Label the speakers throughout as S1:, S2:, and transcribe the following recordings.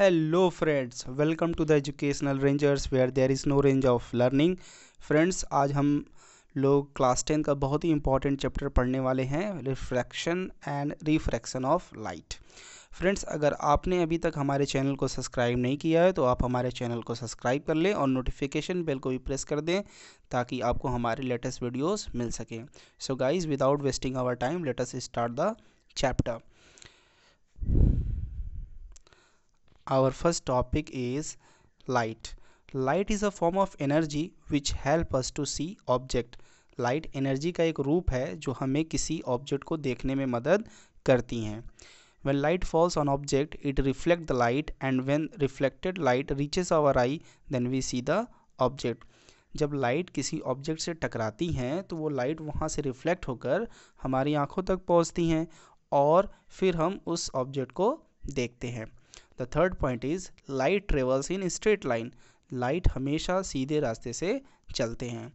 S1: Hello friends welcome to the educational rangers where there is no range of learning friends आज हम लोग class ten का बहुत ही important chapter पढ़ने वाले हैं refraction and refraction of light friends अगर आपने अभी तक हमारे चैनल को सब्सक्राइब नहीं किया है तो आप हमारे चैनल को सब्सक्राइब कर लें और नोटिफिकेशन बेल को भी प्रेस कर दें ताकि आपको हमारे लेटेस्ट वीडियोस मिल सकें so guys without wasting our time latest start the chapter our first topic is light light is a form of energy which help us to see object light energy का एक रूप है जो हमें किसी object को देखने में मदद करती हैं when light falls on object it reflect the light and when reflected light reaches our eye then we see the object जब लाइट किसी ऑब्जेक्ट से टकराती हैं तो वो लाइट वहाँ से रिफ्लेक्ट होकर हमारी आँखों तक पहुँचती हैं और फिर हम उस ऑब्जेक्ट को देखते हैं the third point is light travels in straight line light हमेशा सीधे रास्ते से चलते हैं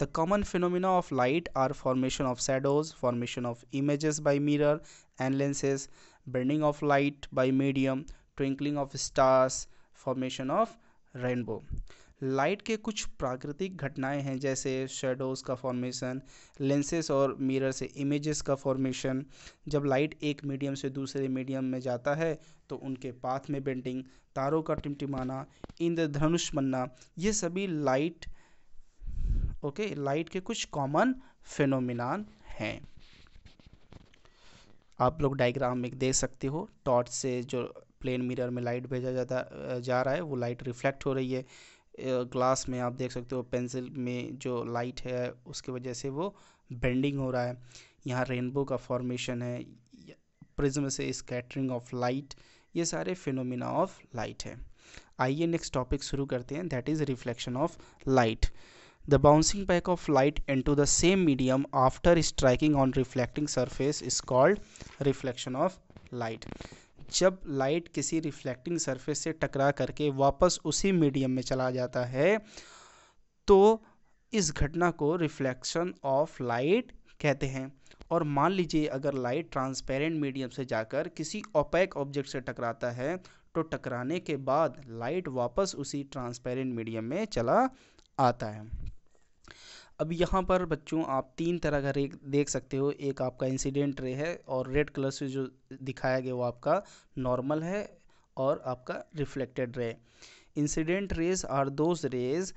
S1: the common phenomena of light are formation of shadows formation of images by mirrors and lenses burning of light by medium twinkling of stars formation of rainbow light के कुछ प्राकृतिक घटनाएं हैं जैसे शेडोज़ का फॉर्मेशन लेंसेस और mirror से images का फॉर्मेशन जब लाइट एक मीडियम से दूसरे मीडियम में जाता है तो उनके पाथ में बेंडिंग तारों का टिमटिमाना इंद्रधनुष बनना ये सभी लाइट ओके लाइट के कुछ कॉमन फिनोमिनान हैं आप लोग डायग्राम में देख सकते हो टॉर्च से जो प्लेन मिरर में लाइट भेजा जाता जा रहा है वो लाइट रिफ्लेक्ट हो रही है ग्लास में आप देख सकते हो पेंसिल में जो लाइट है उसकी वजह से वो बेंडिंग हो रहा है यहाँ रेनबो का फॉर्मेशन है प्रिज्म से स्कैटरिंग ऑफ लाइट ये सारे फिनोमिना ऑफ लाइट है आइए नेक्स्ट टॉपिक शुरू करते हैं that is reflection of light bouncing bouncing of light light to the same medium after striking on reflecting surface is called reflection of light जब light किसी reflecting surface से टकरा करके वापस उसी मीडियम में चला जाता है तो इस घटना को रिफ्लेक्शन ऑफ लाइट कहते हैं और मान लीजिए अगर लाइट ट्रांसपेरेंट मीडियम से जाकर किसी ओपैक ऑब्जेक्ट से टकराता है तो टकराने के बाद लाइट वापस उसी ट्रांसपेरेंट मीडियम में चला आता है अब यहाँ पर बच्चों आप तीन तरह का रेक देख सकते हो एक आपका इंसिडेंट रे है और रेड कलर से जो दिखाया गया वो आपका नॉर्मल है और आपका reflected ray incident rays are those rays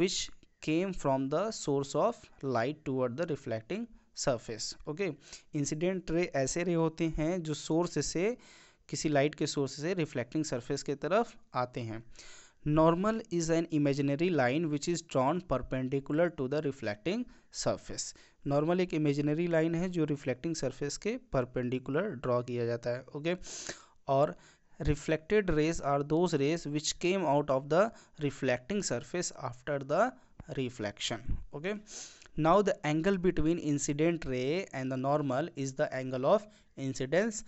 S1: which came from the source of light toward the reflecting surface okay incident ray ऐसे रे होते हैं जो सोर्स से किसी लाइट के सोर्स से रिफ्लेक्टिंग सरफेस के तरफ आते हैं normal is an imaginary line which is drawn perpendicular to the reflecting surface normal एक इमेजिनरी लाइन है जो रिफ्लेक्टिंग सरफेस के परपेंडिकुलर ड्रॉ किया जाता है ओके okay? और reflected rays are those rays which came out of the reflecting surface after the reflection okay now the angle between incident ray and the normal is the angle of incidence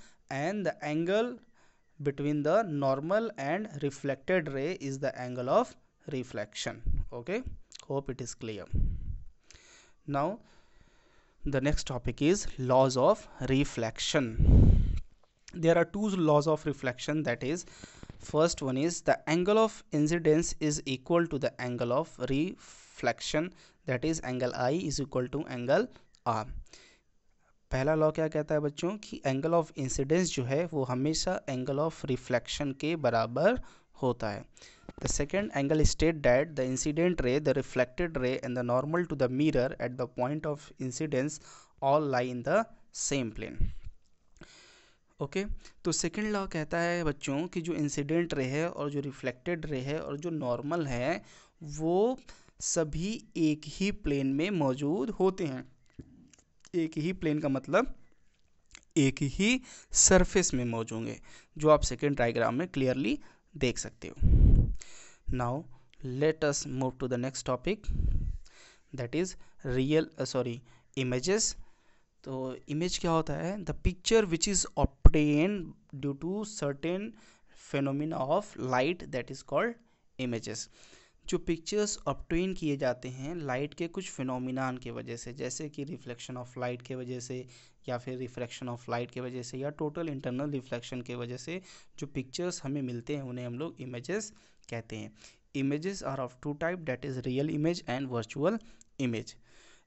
S1: and the angle between the normal and reflected ray is the angle of reflection okay hope it is clear now the next topic is laws of reflection there are two laws of reflection that is first one is the angle of incidence is equal to the angle of reflection that is angle i is equal to angle r पहला law क्या कहता है बच्चों कि angle of incidence जो है वो हमेशा एंगल ऑफ रिफ्लेक्शन के बराबर होता है the second angle state that the incident ray the reflected ray and the normal to the mirror at the point of incidence all lie in the same plane okay तो second law कहता है बच्चों कि जो incident ray है और जो reflected ray है और जो नॉर्मल है वो सभी एक ही प्लेन में मौजूद होते हैं एक ही प्लेन का मतलब एक ही सरफेस में मौजूद होंगे जो आप सेकेंड डायग्राम में क्लियरली देख सकते हो now let us move to the next topic that is real sorry images तो इमेज क्या होता है the picture which is obtain due to certain phenomena of light that is called images जो pictures obtain किए जाते हैं light के कुछ फिनोमिनान के वजह से जैसे कि रिफ्लेक्शन ऑफ लाइट के वजह से या फिर रिफ्लेक्शन ऑफ लाइट के वजह से या टोटल इंटरनल रिफ्लेक्शन के वजह से जो पिक्चर्स हमें मिलते हैं उन्हें हम लोग इमेजेस कहते हैं images are of two type that is real image and virtual image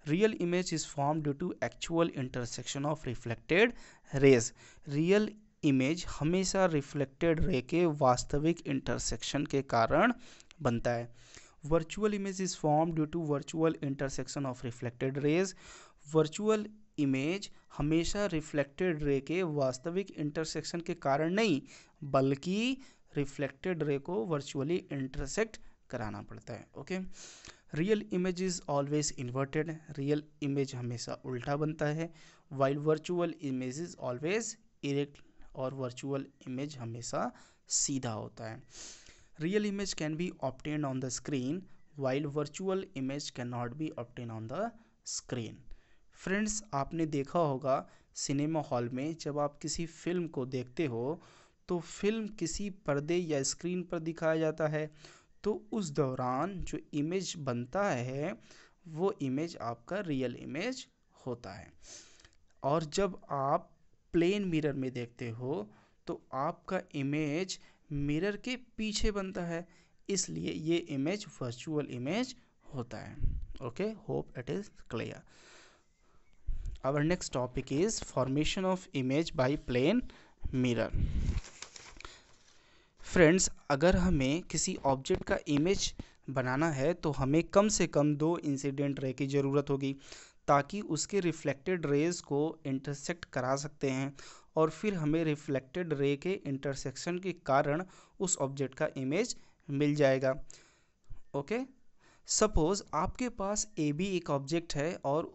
S1: real image is form due to actual intersection of reflected rays real image हमेशा रिफ्लेक्टेड रे के वास्तविक इंटरसेक्शन के कारण बनता है virtual image is form due to virtual intersection of reflected rays virtual image हमेशा reflected ray के वास्तविक इंटरसेक्शन के कारण नहीं बल्कि रिफ्लेक्टेड रे को वर्चुअली इंटरसेक्ट कराना पड़ता है okay real image is always inverted real image हमेशा उल्टा बनता है while virtual image is always erect और वर्चुअल इमेज हमेशा सीधा होता है real image can can be on the screen screen virtual image can cannot be obtain on the screen friends आपने देखा होगा सिनेमा हॉल में जब आप किसी फिल्म को देखते हो तो फिल्म किसी पर्दे या स्क्रीन पर दिखाया जाता है तो उस दौरान जो इमेज बनता है वो इमेज आपका रियल इमेज होता है और जब आप प्लेन मिरर में देखते हो तो आपका इमेज मिरर के पीछे बनता है इसलिए ये इमेज वर्चुअल इमेज होता है okay hope it is clear our next topic is formation of image by plane mirror friends अगर हमें किसी ऑब्जेक्ट का इमेज बनाना है तो हमें कम से कम दो इंसिडेंट रे की ज़रूरत होगी ताकि उसके रिफ्लेक्टेड रेज को इंटरसेक्ट करा सकते हैं और फिर हमें रिफ्लेक्टेड रे के इंटरसेक्शन के कारण उस ऑब्जेक्ट का इमेज मिल जाएगा ओके सपोज़ आपके पास ए बी एक ऑब्जेक्ट है और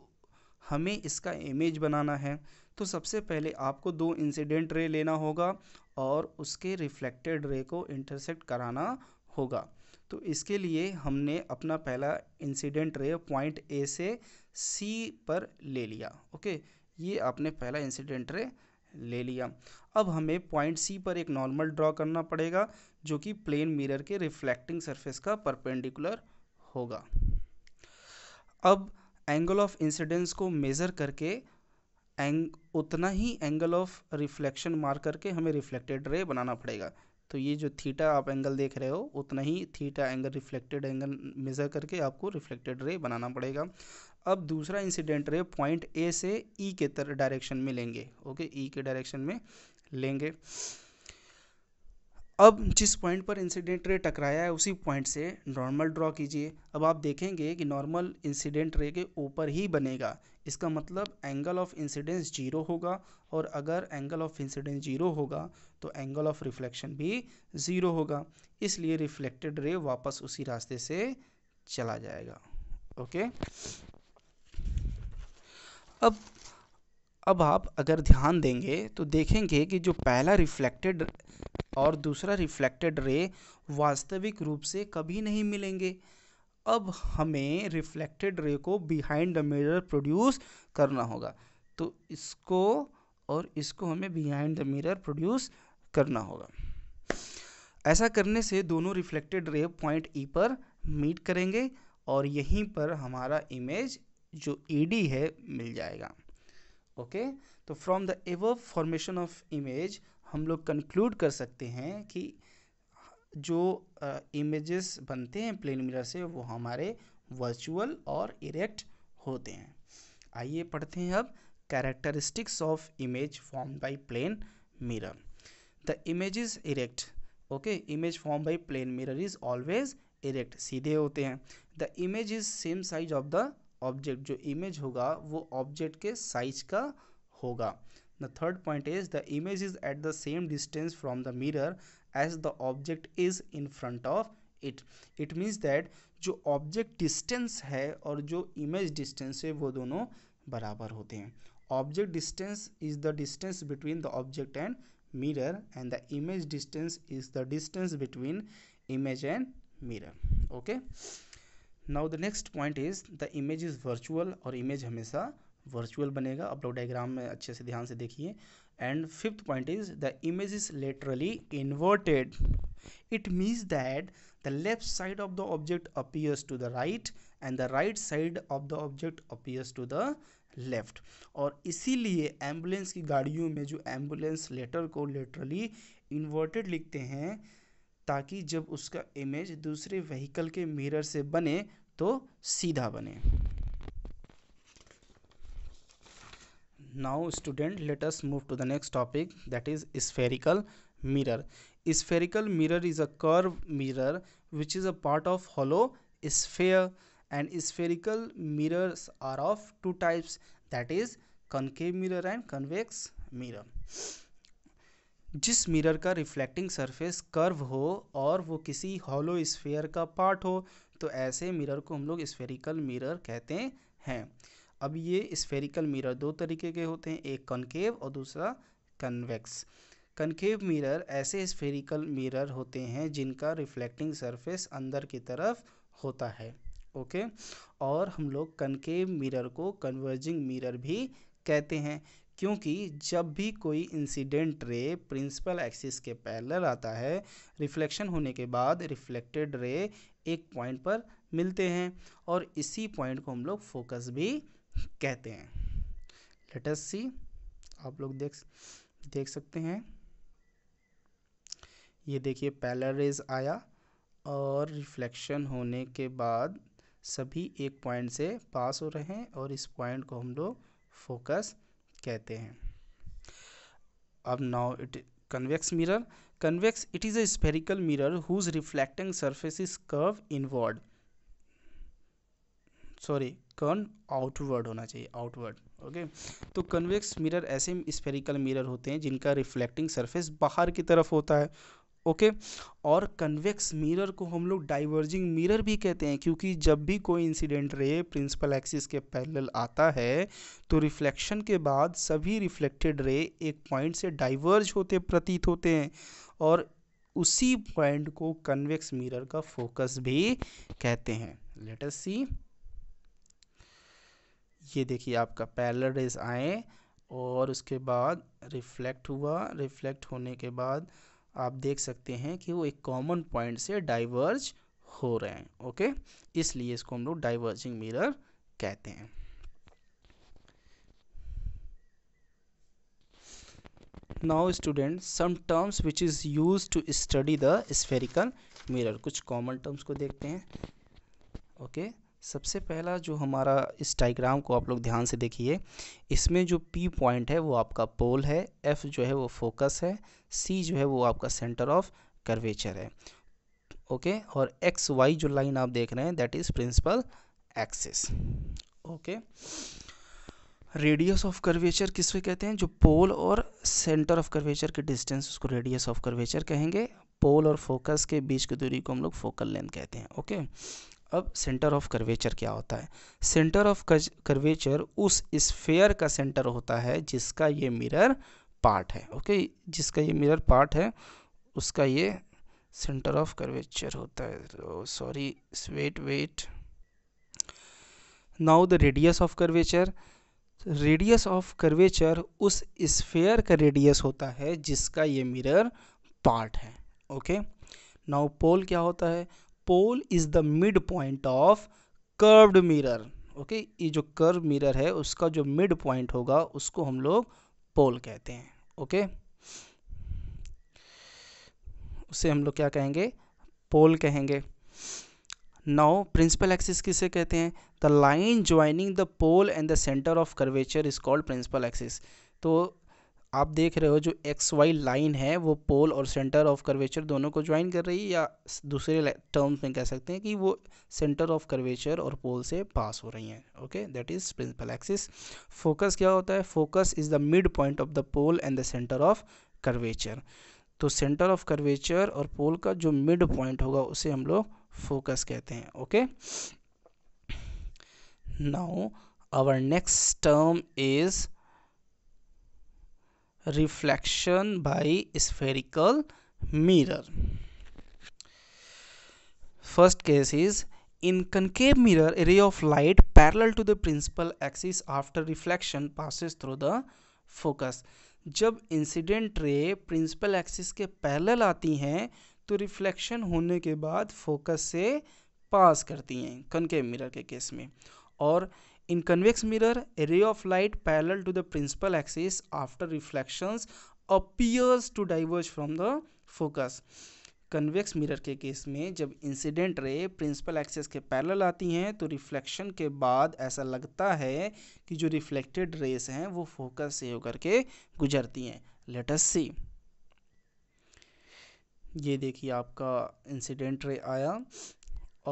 S1: हमें इसका इमेज बनाना है तो सबसे पहले आपको दो इंसिडेंट रे लेना होगा और उसके रिफ्लेक्टेड रे को इंटरसेक्ट कराना होगा तो इसके लिए हमने अपना पहला इंसिडेंट रे पॉइंट ए से सी पर ले लिया ओके ये आपने पहला इंसिडेंट रे ले लिया अब हमें पॉइंट सी पर एक नॉर्मल ड्रॉ करना पड़ेगा जो कि प्लेन मिरर के रिफ्लेक्टिंग सरफेस का परपेंडिकुलर होगा अब एंगल ऑफ इंसिडेंस को मेज़र करके एंग उतना ही एंगल ऑफ रिफ्लेक्शन मार करके हमें रिफ्लेक्टेड रे बनाना पड़ेगा तो ये जो थीटा आप एंगल देख रहे हो उतना ही theta angle reflected angle measure करके आपको रिफ्लेक्टेड रे बनाना पड़ेगा अब दूसरा इंसिडेंट रे पॉइंट ए से ई e के तरह डायरेक्शन में लेंगे ओके ई e के डायरेक्शन में लेंगे अब जिस पॉइंट पर इंसिडेंट रे टकराया है उसी पॉइंट से नॉर्मल ड्रॉ कीजिए अब आप देखेंगे कि नॉर्मल इंसिडेंट रे के ऊपर ही बनेगा इसका मतलब एंगल ऑफ इंसिडेंस जीरो होगा और अगर एंगल ऑफ इंसिडेंस जीरो होगा तो एंगल ऑफ रिफ्लेक्शन भी ज़ीरो होगा इसलिए रिफ्लेक्टेड रे वापस उसी रास्ते से चला जाएगा ओके अब अब आप अगर ध्यान देंगे तो देखेंगे कि जो पहला रिफ्लेक्टेड और दूसरा रिफ्लेक्टेड रे वास्तविक रूप से कभी नहीं मिलेंगे अब हमें रिफ्लेक्टेड रे को बिहाइंड द मिरर प्रोड्यूस करना होगा तो इसको और इसको हमें बिहाइंड द मिरर प्रोड्यूस करना होगा ऐसा करने से दोनों रिफ्लेक्टेड रे पॉइंट ई पर मीट करेंगे और यहीं पर हमारा इमेज जो ई e है मिल जाएगा ओके तो from the above formation of image हम लोग कंक्लूड कर सकते हैं कि जो इमेजेस uh, बनते हैं प्लेन मिरर से वो हमारे वर्चुअल और इरेक्ट होते हैं आइए पढ़ते हैं अब characteristics of image form by plane mirror the image is erect okay image form by plane mirror is always erect सीधे होते हैं the image is same size of the object जो इमेज होगा वो ऑब्जेक्ट के साइज का होगा The third point is the image is at the same distance from the mirror as the object is in front of it. It means that जो object distance है और जो image distance है वो दोनों बराबर होते हैं object distance is the distance between mirror and the image distance is the distance between image and mirror okay now the next point is the image is virtual or image हमेशा virtual बनेगा आप लोग diagram में अच्छे से ध्यान से देखिए and fifth point is the image is laterally inverted it means that the left side of the object appears to the right and the right side of the object appears to the left और इसीलिए ambulance की गाड़ियों में जो ambulance letter को laterally inverted लिखते हैं ताकि जब उसका इमेज दूसरे व्हीकल के मिरर से बने तो सीधा बने now student let us move to the next topic that is spherical mirror spherical mirror is a curved mirror which is a part of hollow sphere and spherical mirrors are of two types that is concave mirror and convex mirror जिस mirror का reflecting surface curve हो और वो किसी hollow sphere का part हो तो ऐसे मिरर को हम लोग स्फेरिकल मिरर कहते हैं अब ये स्फेरिकल मिरर दो तरीके के होते हैं एक कनकेव और दूसरा कन्वेक्स कनकेव मिरर ऐसे स्फेरिकल मिरर होते हैं जिनका रिफ्लेक्टिंग सरफेस अंदर की तरफ होता है ओके और हम लोग कनकेव मिरर को कन्वर्जिंग मिरर भी कहते हैं क्योंकि जब भी कोई इंसिडेंट रे प्रिंसिपल एक्सिस के पैरेलल आता है रिफ्लेक्शन होने के बाद रिफ्लेक्टेड रे एक पॉइंट पर मिलते हैं और इसी पॉइंट को हम लोग फोकस भी कहते हैं लेटस सी आप लोग देख देख सकते हैं ये देखिए पहला रेज आया और रिफ्लेक्शन होने के बाद सभी एक पॉइंट से पास हो रहे हैं और इस पॉइंट को हम लोग फोकस कहते हैं अब now it convex mirror convex it is a spherical mirror whose reflecting surface is curved inward sorry curved outward होना चाहिए आउटवर्ड ओके तो कन्वेक्स मिरर ऐसे स्पेरिकल मिरर होते हैं जिनका रिफ्लेक्टिंग सरफेस बाहर की तरफ होता है ओके okay? और कन्वेक्स मिरर को हम लोग डाइवर्जिंग मिरर भी कहते हैं क्योंकि जब भी कोई इंसिडेंट रे प्रिंसिपल एक्सिस के पैरेलल आता है तो रिफ्लेक्शन के बाद सभी रिफ्लेक्टेड रे एक पॉइंट से डाइवर्ज होते प्रतीत होते हैं और उसी पॉइंट को कन्वेक्स मिरर का फोकस भी कहते हैं लेट अस सी ये देखिए आपका पैरल रेज आए और उसके बाद रिफ्लेक्ट हुआ रिफ्लेक्ट होने के बाद आप देख सकते हैं कि वो एक कॉमन पॉइंट से डाइवर्ज हो रहे हैं ओके इसलिए इसको हम लोग डाइवर्जिंग मिरर कहते हैं now student some terms which is use to study the spherical mirror कुछ कॉमन टर्म्स को देखते हैं ओके okay? सबसे पहला जो हमारा इस डाइग्राम को आप लोग ध्यान से देखिए इसमें जो पी पॉइंट है वो आपका पोल है एफ जो है वो फोकस है सी जो है वो आपका सेंटर ऑफ कर्वेचर है ओके और एक्स वाई जो लाइन आप देख रहे हैं that is principal axis okay radius of curvature किसको कहते हैं जो पोल और सेंटर ऑफ कर्वेचर के डिस्टेंस उसको रेडियस ऑफ कर्वेचर कहेंगे पोल और फोकस के बीच की दूरी को हम लोग फोकल लेंथ कहते हैं ओके अब सेंटर ऑफ कर्वेचर क्या होता है सेंटर ऑफ कर्वेचर उस स्फेयर का सेंटर होता है जिसका ये मिरर पार्ट है ओके जिसका ये मिरर पार्ट है उसका ये सेंटर ऑफ कर्वेचर होता है sorry wait wait now the radius of curvature radius of curvature उस स्फेयर का रेडियस होता है जिसका ये मिरर पार्ट है ओके नाउ पोल क्या होता है pole is the mid point of curved mirror okay ये जो कर्व मिरर है उसका जो मिड पॉइंट होगा उसको हम लोग पोल कहते हैं ओके okay? उसे हम लोग क्या कहेंगे पोल कहेंगे नाउ प्रिंसिपल एक्सिस किसे कहते हैं the line joining the pole and the centre of curvature is called principal axis तो आप देख रहे हो जो एक्स वाई लाइन है वो पोल और सेंटर ऑफ कर्वेचर दोनों को ज्वाइन कर रही है या दूसरे टर्म्स में कह सकते हैं कि वो सेंटर ऑफ कर्वेचर और पोल से पास हो रही हैं okay that is principal axis focus क्या होता है focus is the mid point of the pole and the centre of curvature तो सेंटर ऑफ कर्वेचर और पोल का जो मिड पॉइंट होगा उसे हम लोग फोकस कहते हैं okay now our next term is reflection by spherical mirror first case is in concave mirror a ray of light parallel to the principal axis after reflection passes through the focus जब incident ray principal axis के parallel आती हैं तो reflection होने के बाद focus से पास करती हैं कनकेव मिरर के केस में और In convex mirror, a ray of light parallel to the principal axis after reflections appears to diverge from the focus. Convex mirror के केस में जब इंसिडेंट रे प्रिंसिपल एक्सेस के पैरल आती हैं तो रिफ्लेक्शन के बाद ऐसा लगता है कि जो रिफ्लेक्टेड रेस हैं वो फोकस से होकर के गुजरती हैं लेट अस सी ये देखिए आपका इंसिडेंट रे आया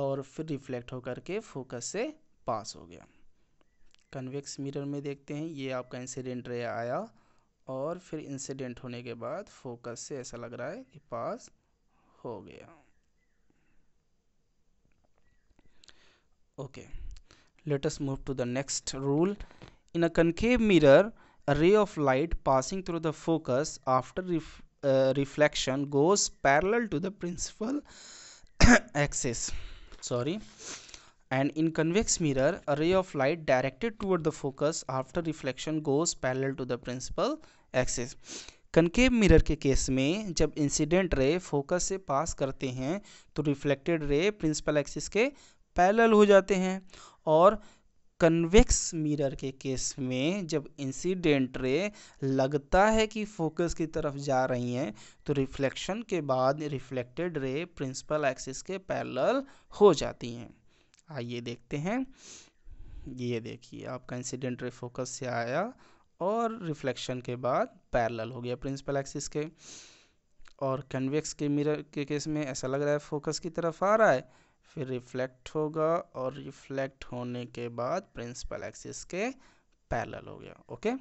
S1: और फिर रिफ्लेक्ट होकर के फोकस से पास हो गया कन्वेक्स मिरर में देखते हैं ये आपका इंसिडेंट रे आया और फिर इंसिडेंट होने के बाद फोकस से ऐसा लग रहा है कि पास हो गया okay let's move to the next rule in a concave mirror ray of light passing through the focus after reflection goes parallel to the principal axis sorry and in convex mirror a ray of light directed toward the focus after reflection goes parallel to the principal axis concave mirror के case में जब incident रे focus से पास करते हैं तो reflected ray principal axis के parallel हो जाते हैं और कन्वेक्स मिरर के केस में जब इंसिडेंट रे लगता है कि फोकस की तरफ जा रही हैं तो रिफ्लेक्शन के बाद रिफ्लेक्टेड रे प्रिंसिपल एक्सिस के पैरेलल हो जाती हैं आइए देखते हैं ये देखिए आपका इंसिडेंट रे फोकस से आया और रिफ्लेक्शन के बाद पैरेलल हो गया प्रिंसिपल एक्सिस के और कन्वेक्स के मिरर के केस में ऐसा लग रहा है फोकस की तरफ आ रहा है फिर रिफ्लेक्ट होगा और रिफ्लेक्ट होने के बाद प्रिंसिपल एक्सिस के पैरेलल हो गया okay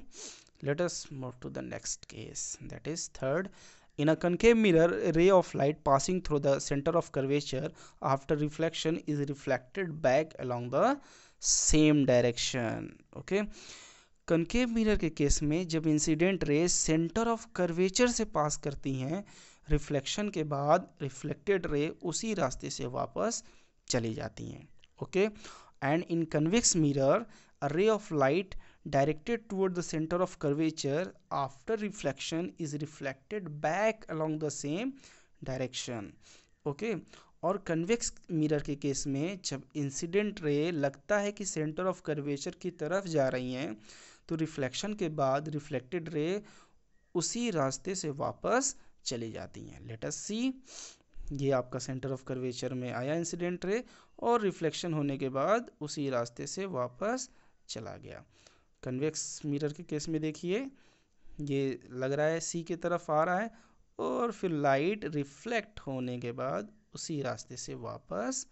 S1: let us move to the next case that is third In a concave mirror, ray of light passing through the center of curvature after reflection is reflected back along the same direction okay concave mirror के case में जब incident रे centre of curvature से पास करती हैं reflection के बाद reflected रे उसी रास्ते से वापस चली जाती हैं okay and in convex mirror ray of light directed toward the center of curvature after reflection is reflected back along the same direction okay और कन्वेक्स मिरर के केस में जब इंसिडेंट रे लगता है कि सेंटर ऑफ कर्वेचर की तरफ जा रही हैं तो रिफ्लेक्शन के बाद रिफ्लेक्टेड रे उसी रास्ते से वापस चली जाती हैं लेट अस सी ये आपका सेंटर ऑफ कर्वेचर में आया इंसिडेंट रे और रिफ्लेक्शन होने के बाद उसी रास्ते से वापस चला गया कन्वेक्स मिरर के केस में देखिए ये लग रहा है सी की तरफ आ रहा है और फिर लाइट रिफ्लेक्ट होने के बाद उसी रास्ते से वापस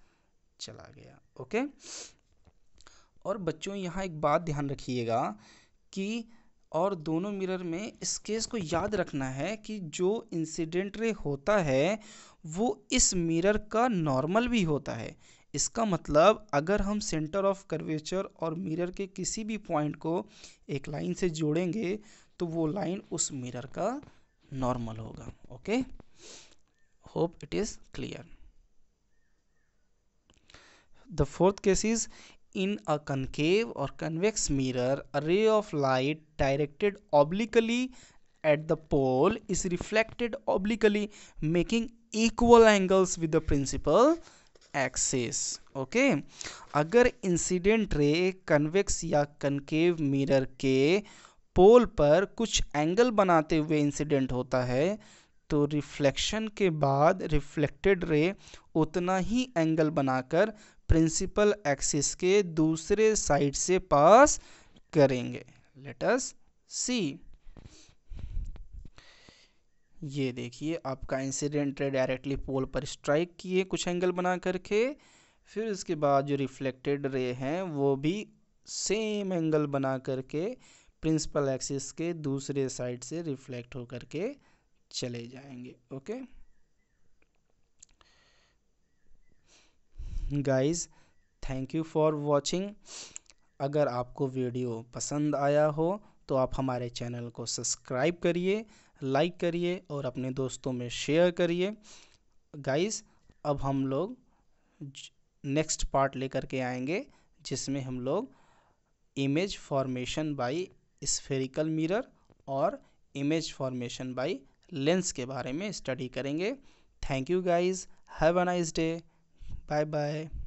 S1: चला गया ओके और बच्चों यहाँ एक बात ध्यान रखिएगा कि और दोनों मिरर में इस केस को याद रखना है कि जो इंसिडेंट रे होता है वो इस मिरर का नॉर्मल भी होता है इसका मतलब अगर हम सेंटर ऑफ कर्वेचर और मिरर के किसी भी पॉइंट को एक लाइन से जोड़ेंगे तो वो लाइन उस मिरर का नॉर्मल होगा okay hope it is clear the fourth case is in a concave और convex mirror a ray of light directed obliquely at the pole is reflected obliquely making equal angles with the principal axis okay अगर incident ray convex या concave mirror के pole पर कुछ angle बनाते हुए incident होता है तो रिफ्लेक्शन के बाद रिफ्लेक्टेड रे उतना ही एंगल बनाकर प्रिंसिपल एक्सिस के दूसरे साइड से पास करेंगे लेटस सी ये देखिए आपका इंसिडेंट रे डायरेक्टली पोल पर स्ट्राइक किए कुछ एंगल बना करके फिर इसके बाद जो रिफ्लेक्टेड रे हैं वो भी सेम एंगल बना करके प्रिंसिपल एक्सिस के दूसरे साइड से रिफ्लेक्ट होकर के चले जाएंगे okay guys thank you for watching अगर आपको वीडियो पसंद आया हो तो आप हमारे चैनल को सब्सक्राइब करिए लाइक करिए और अपने दोस्तों में शेयर करिए गाइस अब हम लोग नेक्स्ट पार्ट लेकर के आएंगे जिसमें हम लोग image formation by spherical mirror और इमेज फॉर्मेशन बाय लेंस के बारे में स्टडी करेंगे thank you guys have a nice day bye bye